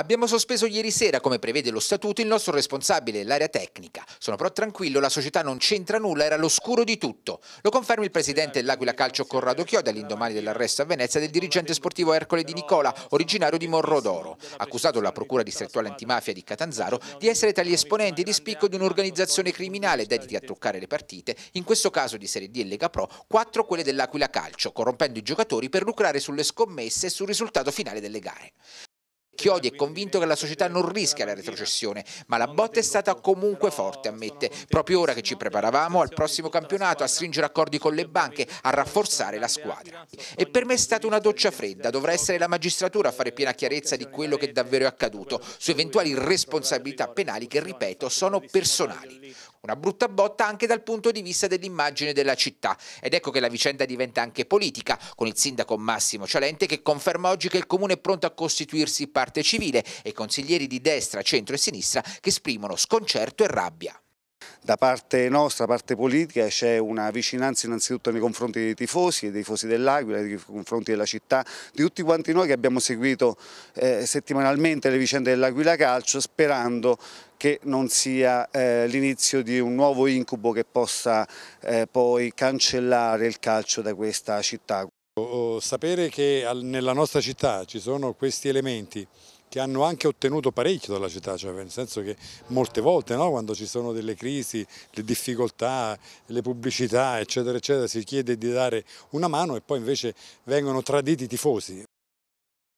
Abbiamo sospeso ieri sera, come prevede lo statuto, il nostro responsabile, dell'area tecnica. Sono però tranquillo, la società non c'entra nulla, era all'oscuro di tutto. Lo conferma il presidente dell'Aquila Calcio Corrado Chioda all'indomani dell'arresto a Venezia del dirigente sportivo Ercole Di Nicola, originario di Morro d'Oro, accusato dalla Procura distrettuale antimafia di Catanzaro di essere tra gli esponenti di spicco di un'organizzazione criminale dediti a truccare le partite, in questo caso di Serie D e Lega Pro, quattro quelle dell'Aquila Calcio, corrompendo i giocatori per lucrare sulle scommesse e sul risultato finale delle gare. Chiodi è convinto che la società non rischia la retrocessione, ma la botta è stata comunque forte, ammette. Proprio ora che ci preparavamo al prossimo campionato, a stringere accordi con le banche, a rafforzare la squadra. E per me è stata una doccia fredda, dovrà essere la magistratura a fare piena chiarezza di quello che davvero è accaduto, su eventuali responsabilità penali che, ripeto, sono personali. Una brutta botta anche dal punto di vista dell'immagine della città. Ed ecco che la vicenda diventa anche politica, con il sindaco Massimo Cialente che conferma oggi che il comune è pronto a costituirsi parte civile e consiglieri di destra, centro e sinistra che esprimono sconcerto e rabbia da parte nostra, parte politica, c'è una vicinanza innanzitutto nei confronti dei tifosi e dei tifosi dell'Aquila, nei confronti della città, di tutti quanti noi che abbiamo seguito eh, settimanalmente le vicende dell'Aquila Calcio sperando che non sia eh, l'inizio di un nuovo incubo che possa eh, poi cancellare il calcio da questa città. Sapere che nella nostra città ci sono questi elementi che hanno anche ottenuto parecchio dalla città, cioè nel senso che molte volte no, quando ci sono delle crisi, le difficoltà, le pubblicità eccetera eccetera si chiede di dare una mano e poi invece vengono traditi i tifosi.